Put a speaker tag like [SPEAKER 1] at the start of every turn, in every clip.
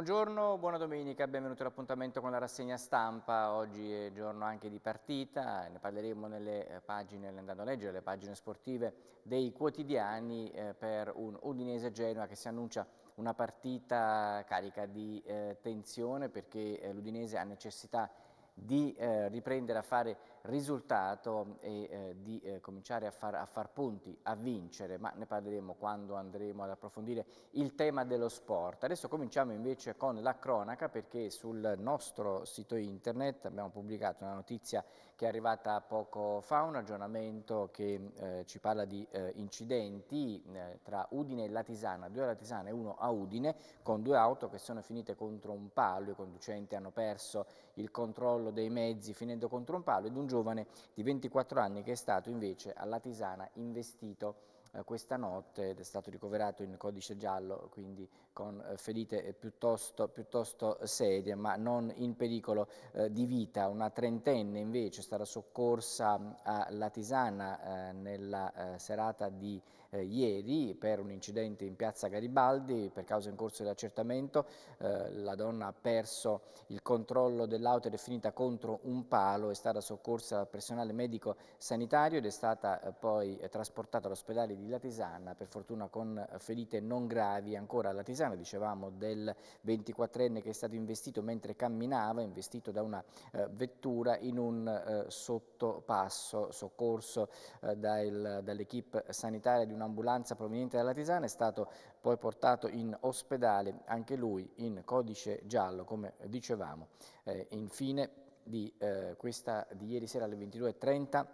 [SPEAKER 1] Buongiorno, buona domenica, benvenuti all'appuntamento con la rassegna stampa. Oggi è giorno anche di partita, ne parleremo nelle eh, pagine, andando a leggere le pagine sportive dei quotidiani eh, per un Udinese Genoa che si annuncia una partita carica di eh, tensione perché eh, l'Udinese ha necessità di eh, riprendere a fare risultato e eh, di eh, cominciare a far, a far, punti, a vincere, ma ne parleremo quando andremo ad approfondire il tema dello sport. Adesso cominciamo invece con la cronaca perché sul nostro sito internet abbiamo pubblicato una notizia che è arrivata poco fa, un aggiornamento che eh, ci parla di eh, incidenti eh, tra Udine e Latisana, due a Latisana e uno a Udine, con due auto che sono finite contro un palo, i conducenti hanno perso il controllo dei mezzi finendo contro un palo ed un giovane di 24 anni che è stato invece alla Tisana investito eh, questa notte ed è stato ricoverato in codice giallo, quindi con eh, ferite eh, piuttosto, piuttosto serie, ma non in pericolo eh, di vita. Una trentenne invece è stata soccorsa mm, a Latisana eh, nella eh, serata di eh, ieri per un incidente in piazza Garibaldi, per causa in corso di accertamento, eh, la donna ha perso il controllo dell'auto ed è finita contro un palo, è stata soccorsa dal personale medico sanitario ed è stata eh, poi trasportata all'ospedale di Latisana, per fortuna con ferite non gravi ancora a Latisana, dicevamo del 24enne che è stato investito mentre camminava, investito da una eh, vettura in un eh, sottopasso, soccorso eh, dal, dall'equipe sanitaria di una un'ambulanza proveniente dalla Tisana, è stato poi portato in ospedale, anche lui in codice giallo, come dicevamo. Eh, infine di, eh, questa, di ieri sera alle 22.30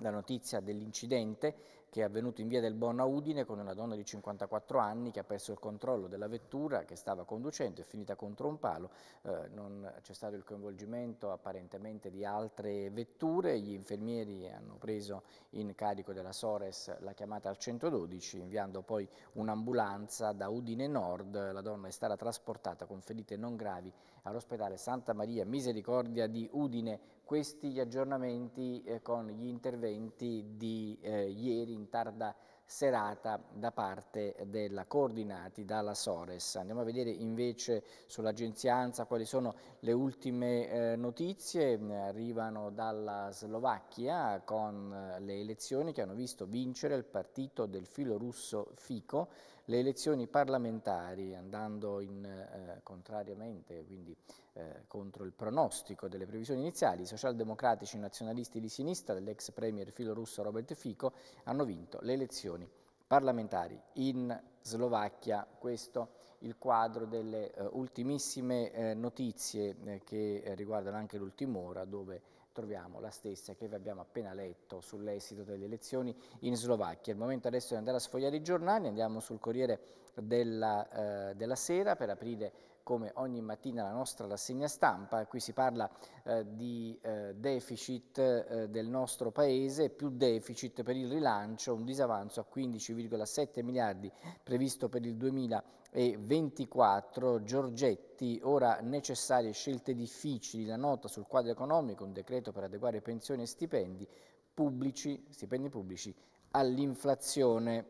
[SPEAKER 1] la notizia dell'incidente che è avvenuto in via del Bono a Udine con una donna di 54 anni che ha perso il controllo della vettura che stava conducendo, e è finita contro un palo, eh, non c'è stato il coinvolgimento apparentemente di altre vetture, gli infermieri hanno preso in carico della Sores la chiamata al 112 inviando poi un'ambulanza da Udine Nord, la donna è stata trasportata con ferite non gravi all'ospedale Santa Maria Misericordia di Udine questi aggiornamenti eh, con gli interventi di eh, ieri in tarda serata da parte della coordinati dalla Sores. Andiamo a vedere invece sull'agenzia ANSA quali sono le ultime eh, notizie, arrivano dalla Slovacchia con eh, le elezioni che hanno visto vincere il partito del filo russo Fico, le elezioni parlamentari andando in, eh, contrariamente quindi eh, contro il pronostico delle previsioni iniziali, i socialdemocratici nazionalisti di sinistra dell'ex premier filo russo Robert Fico hanno vinto le elezioni parlamentari in Slovacchia. Questo il quadro delle eh, ultimissime eh, notizie eh, che eh, riguardano anche l'ultima ora dove troviamo la stessa che vi abbiamo appena letto sull'esito delle elezioni in Slovacchia. Il momento adesso di andare a sfogliare i giornali, andiamo sul Corriere della, eh, della Sera per aprire come ogni mattina la nostra rassegna stampa, qui si parla eh, di eh, deficit eh, del nostro Paese, più deficit per il rilancio, un disavanzo a 15,7 miliardi previsto per il 2024, Giorgetti, ora necessarie scelte difficili, la nota sul quadro economico, un decreto per adeguare pensioni e stipendi pubblici, stipendi pubblici all'inflazione.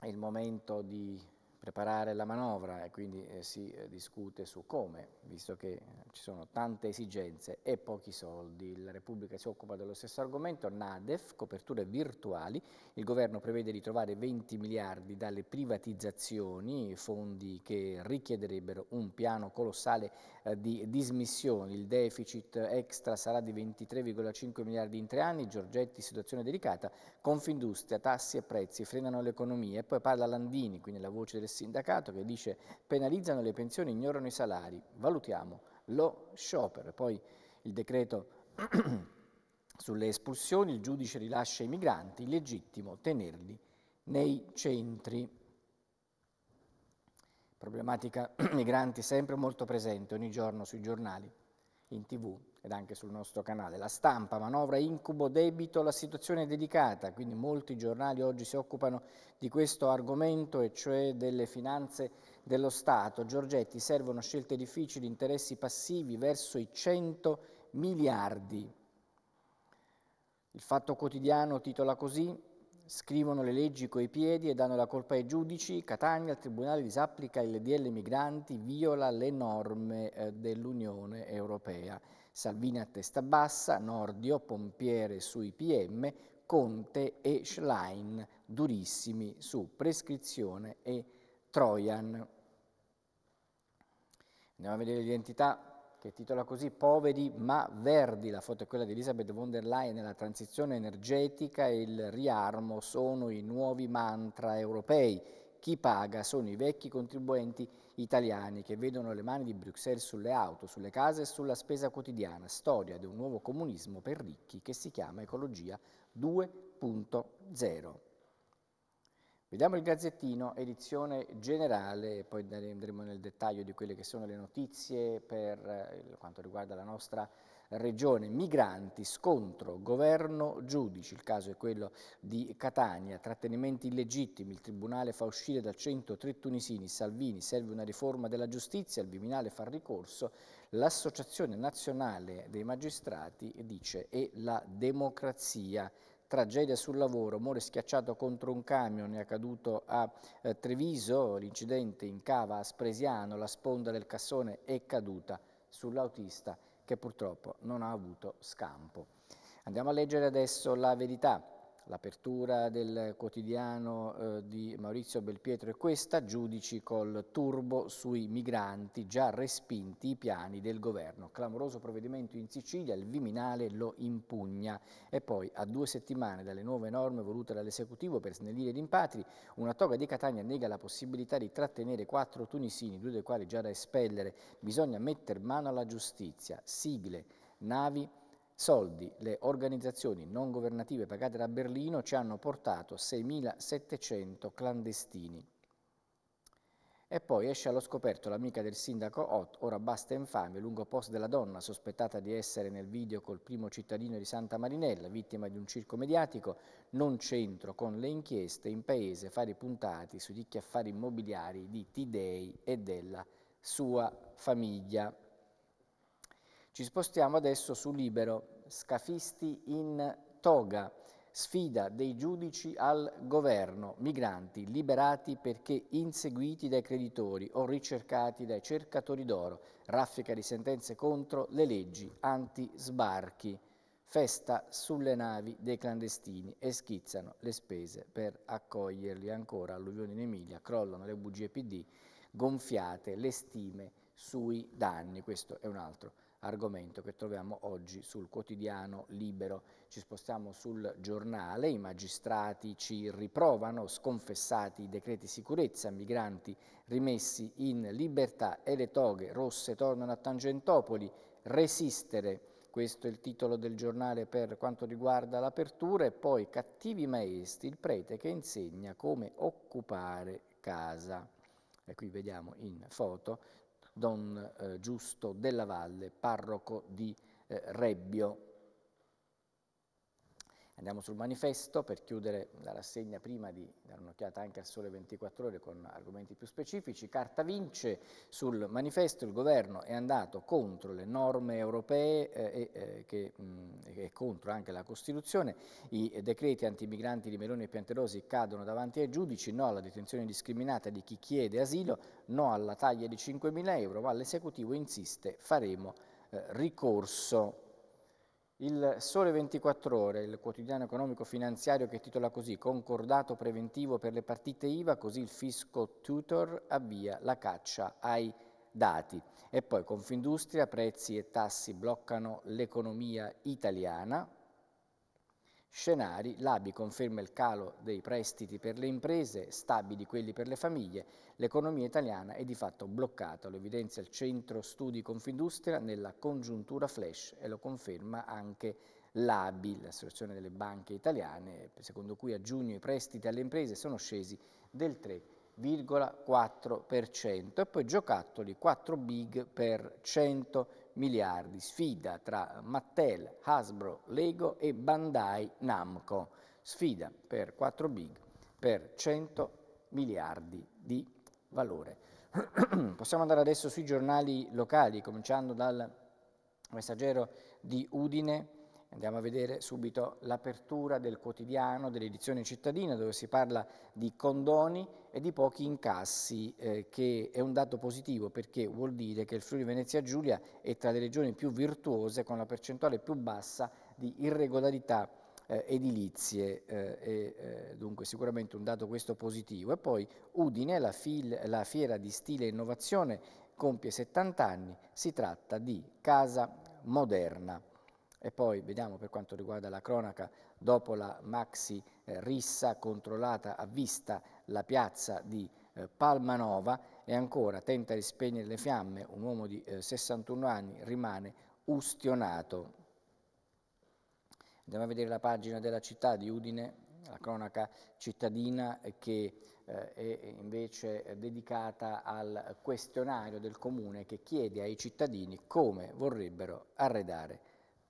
[SPEAKER 1] È il momento di preparare la manovra e quindi eh, si eh, discute su come, visto che eh, ci sono tante esigenze e pochi soldi. La Repubblica si occupa dello stesso argomento, Nadef, coperture virtuali, il governo prevede di trovare 20 miliardi dalle privatizzazioni, fondi che richiederebbero un piano colossale eh, di dismissioni, il deficit extra sarà di 23,5 miliardi in tre anni, Giorgetti situazione delicata, Confindustria, tassi e prezzi frenano l'economia e poi parla Landini, quindi la voce del sindacato che dice penalizzano le pensioni, ignorano i salari, valutiamo lo sciopero. Poi il decreto sulle espulsioni, il giudice rilascia i migranti, Legittimo tenerli nei centri problematica migranti sempre molto presente ogni giorno sui giornali, in tv ed anche sul nostro canale. La stampa manovra incubo debito, la situazione è delicata, quindi molti giornali oggi si occupano di questo argomento e cioè delle finanze dello Stato. Giorgetti servono scelte difficili, interessi passivi verso i 100 miliardi. Il Fatto Quotidiano titola così scrivono le leggi coi piedi e danno la colpa ai giudici, Catania, il Tribunale disapplica il DL migranti, viola le norme eh, dell'Unione Europea. Salvini a testa bassa, Nordio, pompiere sui PM, Conte e Schlein durissimi su prescrizione e Trojan. Andiamo a vedere l'identità che titola così Poveri ma verdi, la foto è quella di Elisabeth von der Leyen la transizione energetica e il riarmo sono i nuovi mantra europei. Chi paga sono i vecchi contribuenti italiani che vedono le mani di Bruxelles sulle auto, sulle case e sulla spesa quotidiana, storia di un nuovo comunismo per ricchi che si chiama Ecologia 2.0. Vediamo il gazzettino, edizione generale, poi andremo nel dettaglio di quelle che sono le notizie per eh, quanto riguarda la nostra regione. Migranti, scontro, governo, giudici, il caso è quello di Catania, trattenimenti illegittimi, il tribunale fa uscire dal centro tre tunisini, Salvini, serve una riforma della giustizia, il Viminale fa ricorso, l'Associazione Nazionale dei Magistrati dice e la democrazia tragedia sul lavoro, muore schiacciato contro un camion è accaduto a eh, Treviso, l'incidente in cava a Spresiano, la sponda del cassone è caduta sull'autista che purtroppo non ha avuto scampo. Andiamo a leggere adesso la verità. L'apertura del quotidiano eh, di Maurizio Belpietro è questa, giudici col turbo sui migranti, già respinti i piani del governo. Clamoroso provvedimento in Sicilia, il Viminale lo impugna. E poi, a due settimane dalle nuove norme volute dall'esecutivo per snellire i rimpatri, una toga di Catania nega la possibilità di trattenere quattro tunisini, due dei quali già da espellere. Bisogna mettere mano alla giustizia. Sigle, navi soldi le organizzazioni non governative pagate da Berlino ci hanno portato 6.700 clandestini. E poi esce allo scoperto l'amica del sindaco Ott, ora basta infame, lungo post della donna sospettata di essere nel video col primo cittadino di Santa Marinella, vittima di un circo mediatico, non c'entro con le inchieste, in paese fare puntati su ricchi affari immobiliari di Tidei e della sua famiglia. Ci spostiamo adesso su Libero, scafisti in toga, sfida dei giudici al governo, migranti liberati perché inseguiti dai creditori o ricercati dai cercatori d'oro, raffica di sentenze contro le leggi anti-sbarchi, festa sulle navi dei clandestini e schizzano le spese per accoglierli ancora. alluvioni in Emilia, crollano le bugie PD, gonfiate le stime sui danni, questo è un altro argomento che troviamo oggi sul quotidiano libero. Ci spostiamo sul giornale, i magistrati ci riprovano, sconfessati i decreti sicurezza, migranti rimessi in libertà e le toghe rosse tornano a Tangentopoli, resistere, questo è il titolo del giornale per quanto riguarda l'apertura e poi cattivi maestri, il prete che insegna come occupare casa. E qui vediamo in foto Don eh, Giusto della Valle, parroco di eh, Rebbio. Andiamo sul manifesto per chiudere la rassegna prima di dare un'occhiata anche al sole 24 ore con argomenti più specifici. Carta vince sul manifesto, il governo è andato contro le norme europee eh, eh, che, mh, mm, e contro anche la Costituzione, i decreti antimigranti di Meloni e Pianterosi cadono davanti ai giudici, no alla detenzione indiscriminata di chi chiede asilo, no alla taglia di 5.000 euro, ma l'esecutivo insiste faremo eh, ricorso. Il Sole 24 Ore, il quotidiano economico finanziario che titola così Concordato preventivo per le partite IVA, così il fisco tutor avvia la caccia ai dati. E poi Confindustria, prezzi e tassi bloccano l'economia italiana, scenari, l'ABI conferma il calo dei prestiti per le imprese, stabili quelli per le famiglie, l'economia italiana è di fatto bloccata, lo evidenzia il Centro Studi Confindustria nella congiuntura flash e lo conferma anche l'ABI, l'Associazione delle Banche Italiane, secondo cui a giugno i prestiti alle imprese sono scesi del 3,4% e poi giocattoli 4 big per 100 miliardi, sfida tra Mattel, Hasbro, Lego e Bandai Namco, sfida per 4 big per 100 miliardi di valore. Possiamo andare adesso sui giornali locali, cominciando dal messaggero di Udine Andiamo a vedere subito l'apertura del quotidiano dell'edizione cittadina dove si parla di condoni e di pochi incassi eh, che è un dato positivo perché vuol dire che il Friuli Venezia Giulia è tra le regioni più virtuose con la percentuale più bassa di irregolarità eh, edilizie, eh, e, eh, dunque sicuramente un dato questo positivo. E poi Udine, la, fil, la, fiera di stile e innovazione, compie 70 anni, si tratta di casa moderna. E poi vediamo per quanto riguarda la cronaca, dopo la maxi eh, rissa controllata a vista la piazza di eh, Palmanova e ancora tenta di spegnere le fiamme, un uomo di eh, 61 anni rimane ustionato. Andiamo a vedere la pagina della città di Udine, la cronaca cittadina che eh, è invece dedicata al questionario del comune che chiede ai cittadini come vorrebbero arredare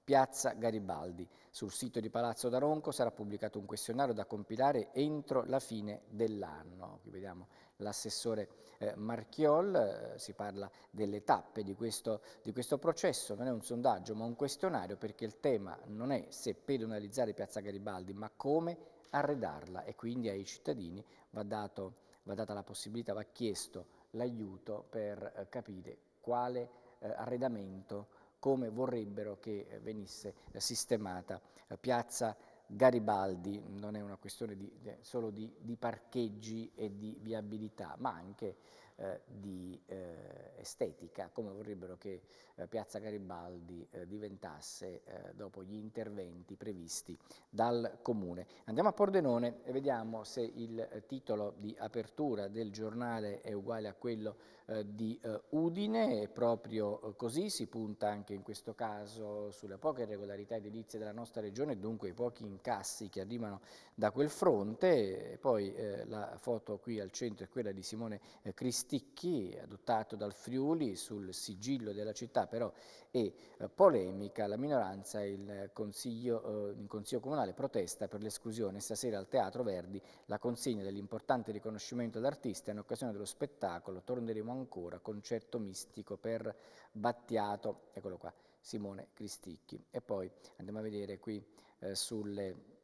[SPEAKER 1] Piazza Garibaldi. Sul sito di Palazzo d'Aronco sarà pubblicato un questionario da compilare entro la fine dell'anno. Qui vediamo l'assessore eh, Marchiol, eh, si parla delle tappe di questo, di questo processo, non è un sondaggio ma un questionario perché il tema non è se pedonalizzare Piazza Garibaldi ma come arredarla e quindi ai cittadini va, dato, va data la possibilità, va chiesto l'aiuto per eh, capire quale eh, arredamento come vorrebbero che eh, venisse eh, sistemata eh, piazza Garibaldi, non è una questione di, solo di, di, parcheggi e di viabilità, ma anche eh, di eh, estetica, come vorrebbero che eh, Piazza Garibaldi eh, diventasse eh, dopo gli interventi previsti dal Comune. Andiamo a Pordenone e vediamo se il titolo di apertura del giornale è uguale a quello di Udine, è proprio così si punta anche in questo caso sulle poche regolarità edilizie della nostra regione e dunque i pochi incassi che arrivano da quel fronte, e poi la foto qui al centro è quella di Simone Cristiano Sticchi, adottato dal Friuli sul sigillo della città, però è eh, polemica, la minoranza e il consiglio, eh, il consiglio comunale protesta per l'esclusione stasera al Teatro Verdi, la consegna dell'importante riconoscimento all'artista in occasione dello spettacolo Torneremo ancora, concerto mistico per Battiato, eccolo qua, Simone Cristicchi. E poi andiamo a vedere qui eh, sulle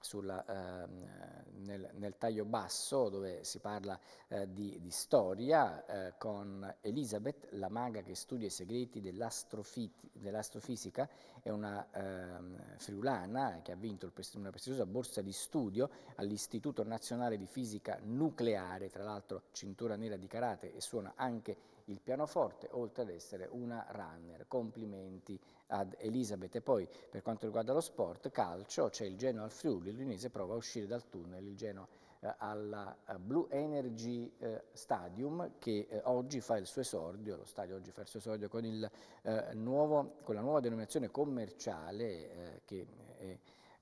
[SPEAKER 1] sulla, eh, nel, nel, taglio basso dove si parla eh, di, di, storia eh, con Elisabeth, la maga che studia i segreti dell'astrofisica, è una ehm, friulana che ha vinto una preziosa borsa di studio all'Istituto Nazionale di Fisica Nucleare, tra l'altro cintura nera di karate e suona anche il pianoforte, oltre ad essere una runner. Complimenti ad Elisabeth. E poi per quanto riguarda lo sport, calcio, c'è il Genoa al Friuli, l'Udinese prova a uscire dal tunnel, il Genoa eh, alla eh, Blue Energy eh, Stadium che eh, oggi fa il suo esordio, lo stadio oggi fa il suo esordio con, il, eh, nuovo, con la nuova denominazione commerciale eh, che è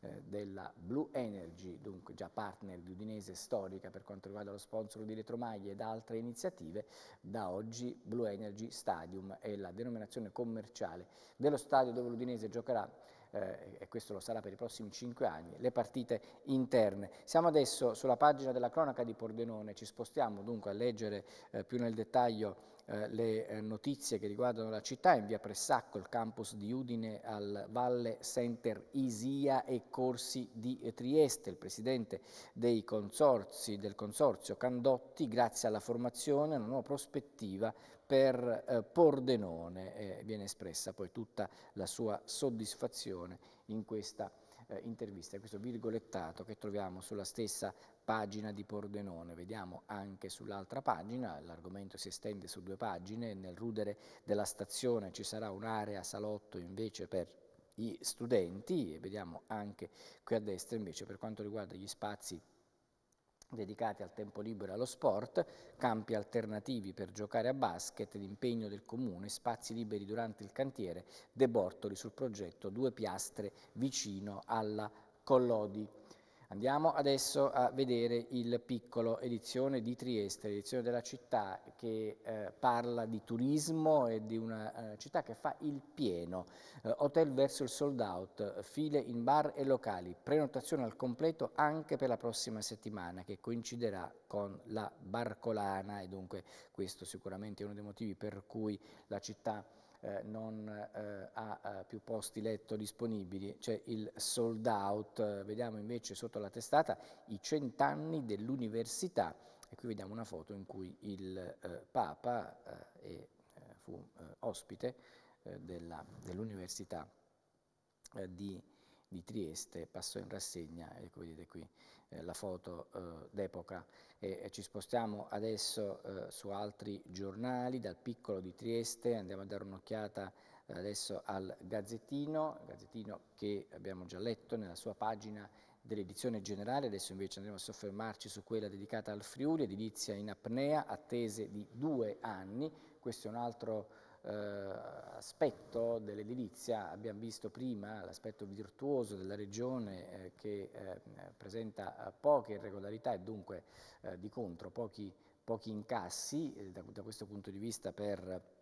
[SPEAKER 1] eh, della Blue Energy, dunque già partner di Udinese storica per quanto riguarda lo sponsor di retromaglie ed altre iniziative, da oggi Blue Energy Stadium è la denominazione commerciale dello stadio dove l'Udinese giocherà eh, e questo lo sarà per i prossimi cinque anni, le partite interne. Siamo adesso sulla pagina della cronaca di Pordenone, ci spostiamo dunque a leggere eh, più nel dettaglio eh, le eh, notizie che riguardano la città, in via Pressacco, il campus di Udine al Valle Center Isia e Corsi di Trieste. Il presidente del consorzio Candotti, grazie alla formazione, una nuova prospettiva per eh, Pordenone. Eh, viene espressa poi tutta la sua soddisfazione in questa eh, intervista, questo virgolettato che troviamo sulla stessa pagina di Pordenone, vediamo anche sull'altra pagina, l'argomento si estende su due pagine, nel rudere della stazione ci sarà un'area salotto invece per gli studenti e vediamo anche qui a destra invece per quanto riguarda gli spazi dedicati al tempo libero e allo sport, campi alternativi per giocare a basket, l'impegno del comune, spazi liberi durante il cantiere, De Bortoli sul progetto, due piastre vicino alla Collodi. Andiamo adesso a vedere il piccolo edizione di Trieste, edizione della città che eh, parla di turismo e di una eh, città che fa il pieno. Eh, hotel verso il sold out, file in bar e locali, prenotazione al completo anche per la prossima settimana che coinciderà con la Barcolana e dunque questo sicuramente è uno dei motivi per cui la città eh, non eh, ha eh, più posti letto disponibili, c'è il sold out, eh, vediamo invece sotto la testata i cent'anni dell'università e qui vediamo una foto in cui il eh, Papa è, fu ospite dell'università dell di, di, Trieste, passò in rassegna, ecco vedete qui eh, la foto eh, d'epoca. E, ci spostiamo adesso eh, su altri giornali, dal piccolo di Trieste, andiamo a dare un'occhiata adesso al Gazzettino, Gazzettino che abbiamo già letto nella sua pagina dell'edizione generale, adesso invece andremo a soffermarci su quella dedicata al Friuli, edilizia in apnea, attese di due anni, questo è un altro eh, aspetto dell'edilizia, abbiamo visto prima l'aspetto virtuoso della regione eh, che eh, presenta eh, poche irregolarità e dunque eh, di contro pochi, pochi incassi eh, da, da, questo punto di vista per,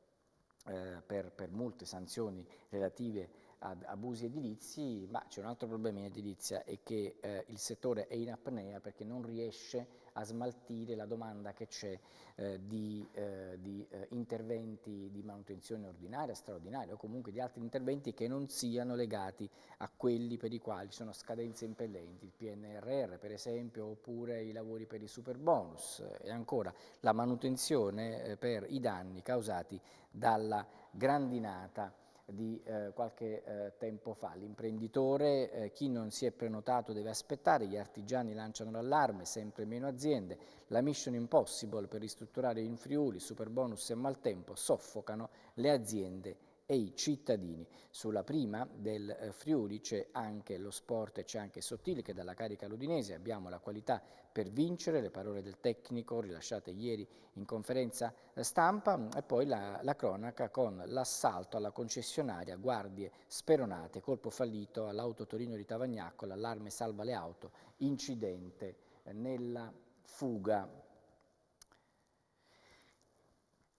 [SPEAKER 1] per, per molte sanzioni relative a ad abusi edilizi, ma c'è un altro problema in edilizia, è che eh, il settore è in apnea perché non riesce a smaltire la domanda che c'è eh, di, eh, di eh, interventi di manutenzione ordinaria, straordinaria o comunque di altri interventi che non siano legati a quelli per i quali sono scadenze impellenti, il PNRR per esempio, oppure i lavori per i super bonus e ancora la manutenzione eh, per i danni causati dalla grandinata di eh, qualche eh, tempo fa. L'imprenditore, eh, chi non si è prenotato deve aspettare, gli artigiani lanciano l'allarme, sempre meno aziende, la mission impossible per ristrutturare in Friuli, super bonus e maltempo soffocano le aziende e i cittadini. Sulla prima del eh, Friuli c'è anche lo sport e c'è anche Sottile che dalla carica all'Udinese abbiamo la qualità per vincere, le parole del tecnico rilasciate ieri in conferenza stampa e poi la, la cronaca con l'assalto alla concessionaria, guardie speronate, colpo fallito all'auto Torino di Tavagnacco, l'allarme salva le auto, incidente nella fuga.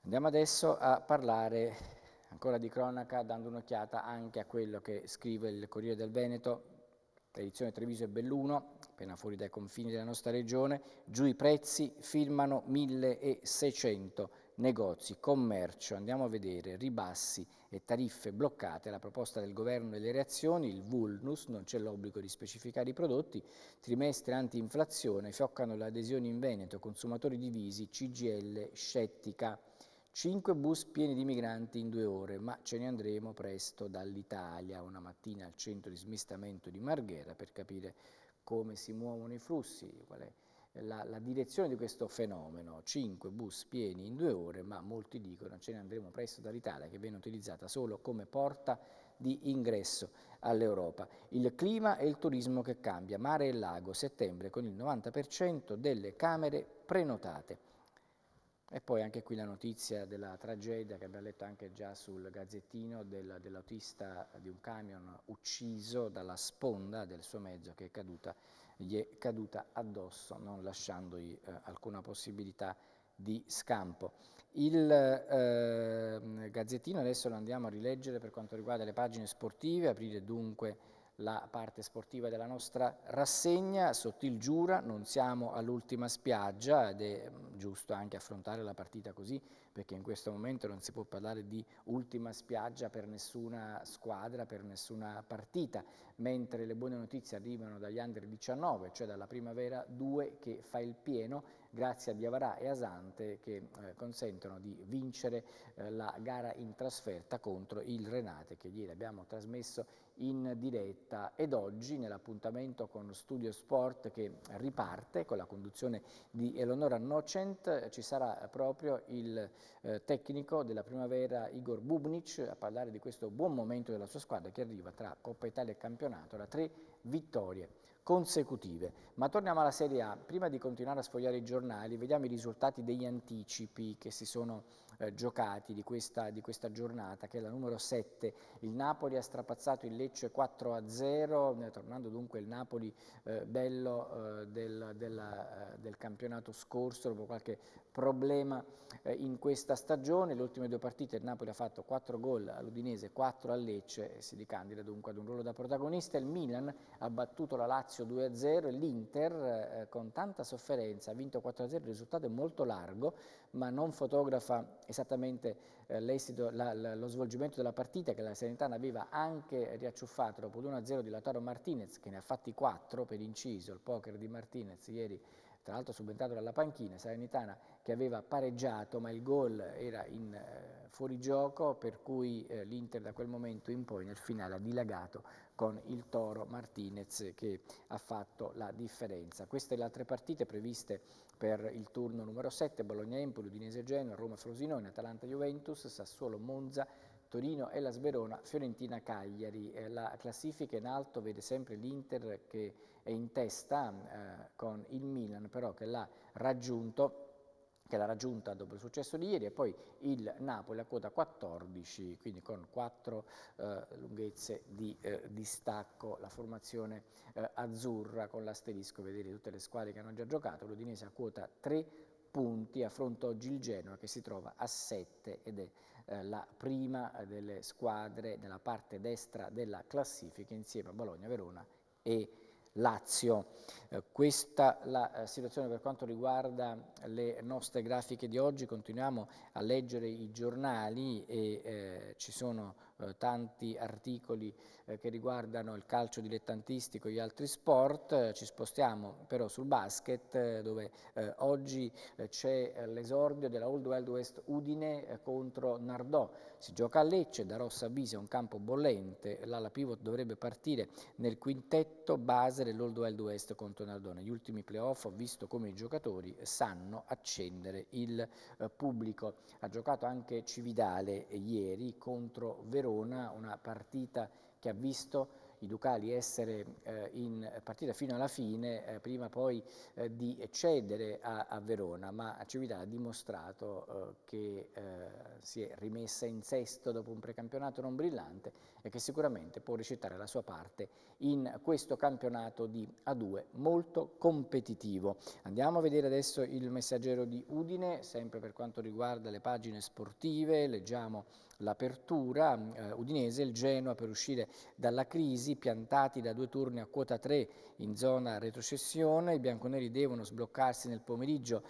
[SPEAKER 1] Andiamo adesso a parlare ancora di cronaca, dando un'occhiata anche a quello che scrive il Corriere del Veneto, tradizione Treviso e Belluno, appena fuori dai confini della nostra regione, giù i prezzi, firmano 1600 negozi, commercio, andiamo a vedere, ribassi e tariffe bloccate, la proposta del governo e le reazioni, il vulnus, non c'è l'obbligo di specificare i prodotti, trimestre anti-inflazione, fioccano le adesioni in Veneto, consumatori divisi, CGL scettica. Cinque bus pieni di migranti in due ore, ma ce ne andremo presto dall'Italia una mattina al centro di smistamento di Marghera per capire come si muovono i flussi, qual è la, la, direzione di questo fenomeno. Cinque bus pieni in due ore, ma molti dicono ce ne andremo presto dall'Italia che viene utilizzata solo come porta di ingresso all'Europa. Il clima e il turismo che cambia, mare e lago, settembre con il 90% delle camere prenotate. E poi anche qui la notizia della tragedia che abbiamo letto anche già sul gazzettino del, dell'autista di un camion ucciso dalla sponda del suo mezzo che è caduta, gli è caduta addosso non lasciandogli eh, alcuna possibilità di scampo. Il eh, gazzettino adesso lo andiamo a rileggere per quanto riguarda le pagine sportive, aprire dunque la parte sportiva della nostra rassegna, sotto giura, non siamo all'ultima spiaggia ed è mm, giusto anche affrontare la partita così perché in questo momento non si può parlare di ultima spiaggia per nessuna squadra, per nessuna partita, mentre le buone notizie arrivano dagli under 19, cioè dalla primavera 2 che fa il pieno grazie a Diavarà e Asante che eh, consentono di vincere eh, la gara in trasferta contro il Renate che ieri abbiamo trasmesso in diretta ed oggi nell'appuntamento con Studio Sport che riparte con la conduzione di Eleonora Nocent ci sarà proprio il eh, tecnico della primavera Igor Bubnic a parlare di questo buon momento della sua squadra che arriva tra Coppa Italia e campionato da tre vittorie consecutive. Ma torniamo alla Serie A, prima di continuare a sfogliare i giornali, vediamo i risultati degli anticipi che si sono eh, giocati di questa, di questa, giornata, che è la numero 7. Il Napoli ha strapazzato il Lecce 4-0, eh, tornando dunque il Napoli eh, bello eh, del, della, eh, del, campionato scorso, dopo qualche problema eh, in questa stagione. Le ultime due partite il Napoli ha fatto 4 gol all'Udinese, 4 al Lecce e si ricandida dunque ad un ruolo da protagonista. Il Milan ha battuto la Lazio Lazio 2-0 e l'Inter eh, con tanta sofferenza ha vinto 4-0, il risultato è molto largo ma non fotografa esattamente eh, la, la, lo svolgimento della partita che la Serenitana aveva anche riacciuffato dopo l'1-0 di Lautaro Martinez che ne ha fatti 4 per inciso, il poker di Martinez ieri tra l'altro subentrato dalla panchina, Salernitana che aveva pareggiato ma il gol era in eh, fuorigioco per cui eh, l'Inter da quel momento in poi nel finale ha dilagato con il Toro Martinez che ha fatto la differenza. Queste le altre partite previste per il turno numero 7, Bologna-Empoli, Udinese-Genoa, Roma-Frosinone, Atalanta-Juventus, Sassuolo-Monza, Torino e la Sverona, Fiorentina Cagliari. Eh, la classifica in alto vede sempre l'Inter che è in testa eh, con il Milan però che l'ha raggiunto che l'ha raggiunta dopo il successo di ieri e poi il Napoli a quota 14, quindi con quattro eh, lunghezze di eh, distacco, la formazione eh, azzurra con l'asterisco, vedete tutte le squadre che hanno già giocato, l'Udinese a quota 3 punti, affronta oggi il Genoa che si trova a 7 ed è eh, la prima delle squadre nella parte destra della classifica insieme a Bologna, Verona e Lazio. Eh, questa è la eh, situazione per quanto riguarda le nostre grafiche di oggi, continuiamo a leggere i giornali e eh, ci sono eh, tanti articoli eh, che riguardano il calcio dilettantistico e gli altri sport, eh, ci spostiamo però sul basket eh, dove eh, oggi c'è l'esordio della Old Wild West Udine contro Nardò. Si gioca a Lecce, da Rossa Visi è un campo bollente, l'ala pivot dovrebbe partire nel quintetto base dell'Old Wild West contro Nardò. Negli ultimi playoff ho visto come i giocatori sanno accendere il pubblico. Ha giocato anche Cividale ieri contro Verona Verona, una partita che ha visto i Ducali essere eh, in partita fino alla fine, eh, prima poi eh, di cedere a, a, Verona, ma Cività ha dimostrato eh, che eh, si è rimessa in sesto dopo un precampionato non brillante e che sicuramente può recitare la sua parte in questo campionato di A2 molto competitivo. Andiamo a vedere adesso il messaggero di Udine, sempre per quanto riguarda le pagine sportive, leggiamo l'apertura, eh, Udinese e il Genoa per uscire dalla crisi, piantati da due turni a quota 3 in zona retrocessione, i bianconeri devono sbloccarsi nel pomeriggio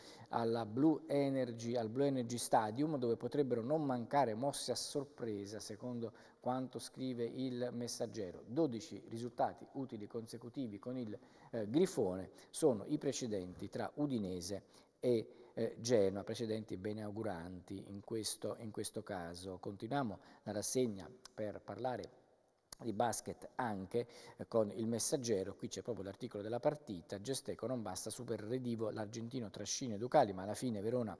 [SPEAKER 1] Blue Energy, al Blue Energy Stadium dove potrebbero non mancare mosse a sorpresa secondo quanto scrive il messaggero. 12 risultati utili consecutivi con il eh, Grifone sono i precedenti tra Udinese e Genoa eh, Genova, precedenti benauguranti in questo, in questo caso. Continuiamo la rassegna per parlare di basket anche eh, con il messaggero, qui c'è proprio l'articolo della partita, Gesteco non basta, super redivo, l'argentino trascina Ducali, ma alla fine Verona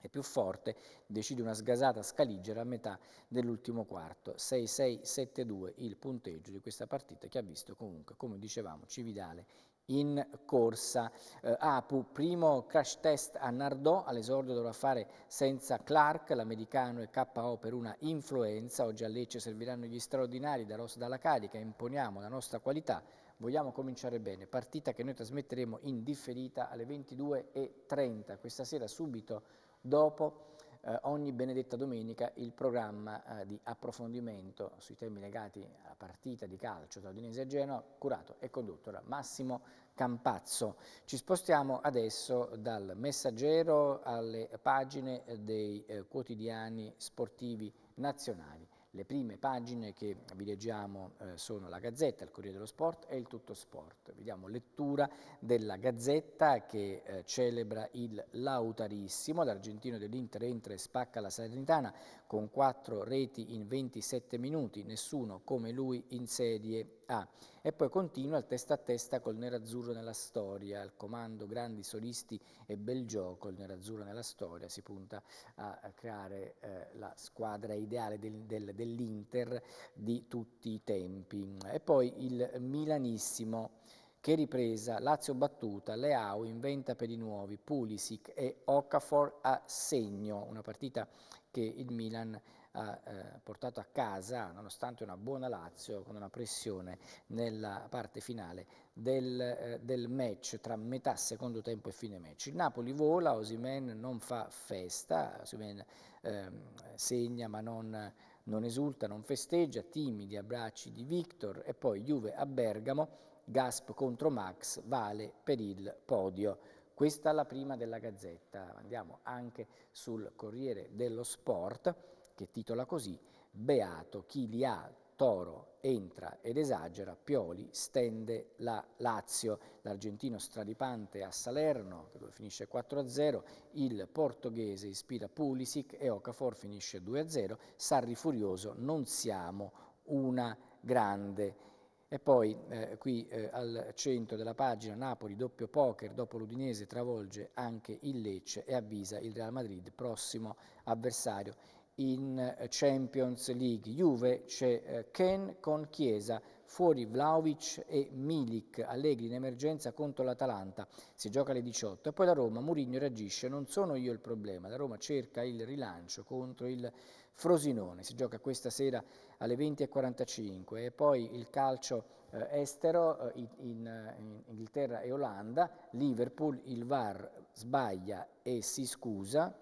[SPEAKER 1] è più forte, decide una sgasata scaligera a metà dell'ultimo quarto, 6-6-7-2 il punteggio di questa partita che ha visto comunque, come dicevamo, Cividale in corsa. Eh, Apu, primo crash test a Nardò, all'esordio dovrà fare senza Clark, l'americano e KO per una influenza, oggi a Lecce serviranno gli straordinari da Ross dalla carica, imponiamo la nostra qualità, vogliamo cominciare bene, partita che noi trasmetteremo in differita alle 22.30, questa sera subito dopo eh, ogni benedetta domenica il programma eh, di approfondimento sui temi legati alla partita di calcio tra Udinese e Genoa, curato e condotto da Massimo Campazzo. Ci spostiamo adesso dal messaggero alle pagine dei eh, quotidiani sportivi nazionali. Le prime pagine che vi leggiamo eh, sono la Gazzetta, il Corriere dello Sport e il Tutto Sport. Vediamo lettura della Gazzetta che eh, celebra il Lautarissimo, l'argentino dell'Inter entra e spacca la Salernitana con quattro reti in 27 minuti, nessuno come lui in Serie A e poi continua il testa a testa col nerazzurro nella storia, al comando grandi solisti e bel gioco, il nerazzurro nella storia, si punta a creare eh, la squadra ideale del, del, dell'Inter di tutti i tempi. E poi il Milanissimo che ripresa, Lazio battuta, Leao inventa per i nuovi, Pulisic e Okafor a segno, una partita che il Milan ha eh, portato a casa, nonostante una buona Lazio, con una pressione nella parte finale del, eh, del match tra metà secondo tempo e fine match. Il Napoli vola, Osimen non fa festa, Osimen eh, segna ma non non esulta, non festeggia, timidi abbracci di Victor e poi Juve a Bergamo, Gasp contro Max vale per il podio. Questa è la prima della Gazzetta, andiamo anche sul Corriere dello Sport che titola così Beato chi li ha, Toro entra ed esagera, Pioli stende la Lazio, l'argentino stradipante a Salerno, dove finisce 4-0, il portoghese ispira Pulisic e Okafor finisce 2-0, Sarri furioso, non siamo una grande e poi eh, qui eh, al centro della pagina Napoli doppio poker, dopo l'Udinese travolge anche il Lecce e avvisa il Real Madrid, prossimo avversario in eh, Champions League. Juve c'è eh, Ken con Chiesa, fuori Vlaovic e Milik, Allegri in emergenza contro l'Atalanta, si gioca alle 18 e poi la Roma, Murigno reagisce, non sono io il problema, la Roma cerca il rilancio contro il Frosinone, si gioca questa sera alle 20.45 e poi il calcio eh, estero eh, in, in, in, Inghilterra e Olanda, Liverpool, il VAR sbaglia e si scusa,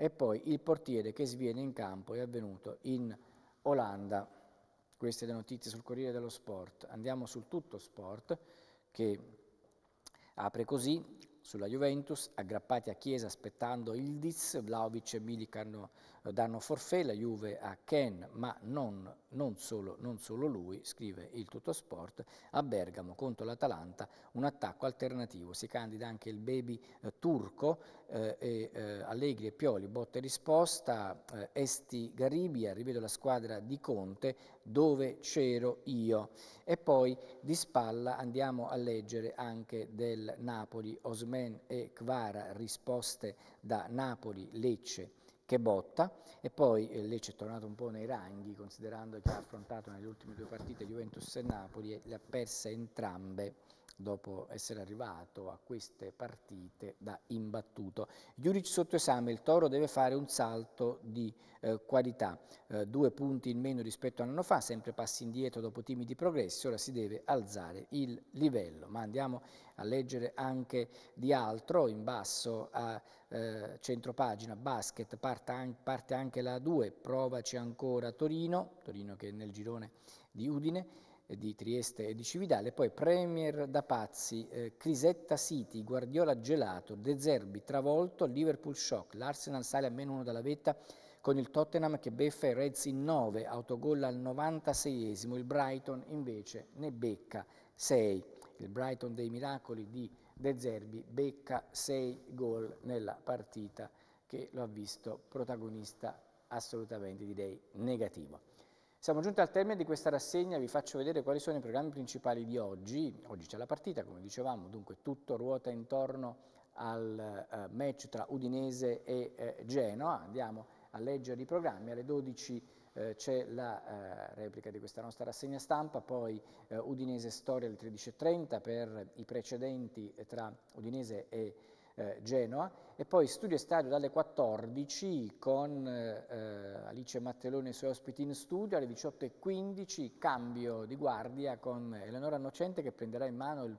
[SPEAKER 1] e poi il portiere che sviene in campo è avvenuto in Olanda. Queste le notizie sul Corriere dello Sport. Andiamo sul Tutto Sport che apre così sulla Juventus, aggrappati a Chiesa aspettando il Diz, Vlaovic e Milik hanno danno forfè la Juve a Ken, ma non, non, solo, non solo lui, scrive il Tuttosport, a Bergamo contro l'Atalanta un attacco alternativo, si candida anche il baby eh, turco, eh, eh, Allegri e Pioli, botte e risposta, eh, Esti Garibia, rivedo la squadra di Conte dove c'ero io. E poi di spalla andiamo a leggere anche del Napoli, Osmen e Kvara, risposte da Napoli, Lecce che botta e poi eh, ci è tornato un po' nei ranghi considerando che ha affrontato nelle ultime due partite Juventus e Napoli e le ha perse entrambe dopo essere arrivato a queste partite da imbattuto. Juric sotto esame, il Toro deve fare un salto di eh, qualità, eh, due punti in meno rispetto all'anno fa, sempre passi indietro dopo timidi progressi, ora si deve alzare il livello, ma andiamo a leggere anche di altro, in basso a eh, centropagina basket parte, an parte anche la 2, provaci ancora Torino, Torino che è nel girone di Udine, eh, di Trieste e di Cividale, poi Premier da pazzi, eh, Crisetta City, Guardiola gelato, De Zerbi travolto, Liverpool shock, l'Arsenal sale a meno uno dalla vetta con il Tottenham che beffa i Reds in 9, autogol al 96esimo, il Brighton invece ne becca 6. Il Brighton dei miracoli di De Zerbi becca 6 gol nella partita che lo ha visto protagonista assolutamente direi negativo. Siamo giunti al termine di questa rassegna, vi faccio vedere quali sono i programmi principali di oggi. Oggi c'è la partita, come dicevamo, dunque tutto ruota intorno al eh, match tra Udinese e eh, Genoa. Andiamo a leggere i programmi. Alle 12 eh, c'è la eh, replica di questa nostra rassegna stampa, poi eh, Udinese Storia alle 13.30 per i precedenti eh, tra Udinese e Genoa eh, Genoa e poi studio e stadio dalle 14 con eh, Alice Mattelone e i suoi ospiti in studio, alle 18.15 cambio di guardia con Eleonora Nocente che prenderà in mano il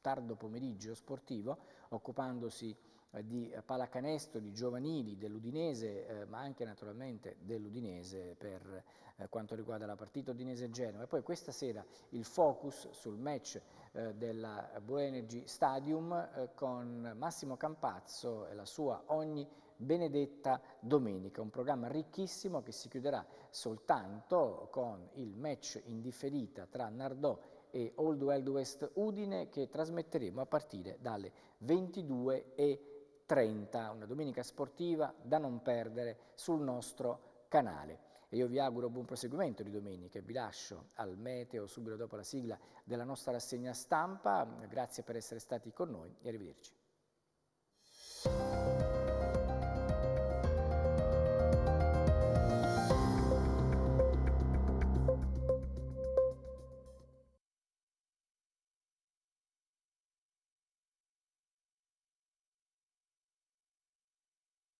[SPEAKER 1] tardo pomeriggio sportivo occupandosi eh, di pallacanestro, di giovanili, dell'Udinese, eh, ma anche naturalmente dell'Udinese per eh, quanto riguarda la partita Udinese-Genova. E poi questa sera il focus sul match della Blue Energy Stadium con Massimo Campazzo e la sua Ogni Benedetta Domenica, un programma ricchissimo che si chiuderà soltanto con il match in differita tra Nardò e Old Wild West Udine che trasmetteremo a partire dalle 22.30. 30, una domenica sportiva da non perdere sul nostro canale. E io vi auguro buon proseguimento di domenica e vi lascio al meteo subito dopo la sigla della nostra rassegna stampa. Grazie per essere stati con noi e arrivederci.